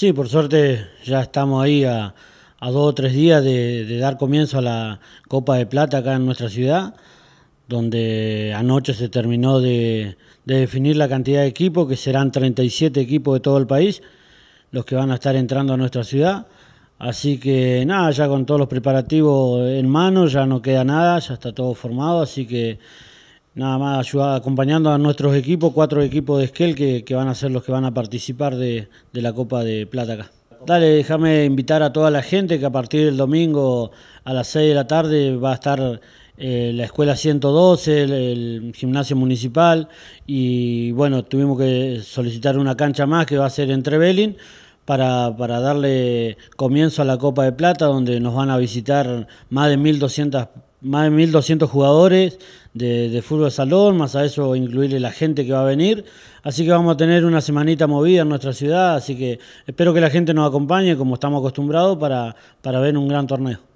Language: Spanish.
Sí, por suerte ya estamos ahí a, dos o tres días de, dar comienzo a la Copa de Plata acá en nuestra ciudad, donde anoche se terminó de, de definir la cantidad de equipos, que serán 37 equipos de todo el país, los que van a estar entrando a nuestra ciudad. Así que nada, ya con todos los preparativos en mano, ya no queda nada, ya está todo formado, así que nada más acompañando a nuestros equipos, cuatro equipos de Esquel que, que van a ser los que van a participar de, la Copa de Plata acá. Dale, déjame invitar a toda la gente que a partir del domingo a las 6 de la tarde va a estar eh, la escuela 112, el, gimnasio municipal y bueno, tuvimos que solicitar una cancha más que va a ser entre Trevelin para, darle comienzo a la Copa de Plata donde nos van a visitar más de 1.200 personas más de 1.200 jugadores de, de, fútbol salón, más a eso incluirle la gente que va a venir. Así que vamos a tener una semanita movida en nuestra ciudad, así que espero que la gente nos acompañe como estamos acostumbrados para ver un gran torneo.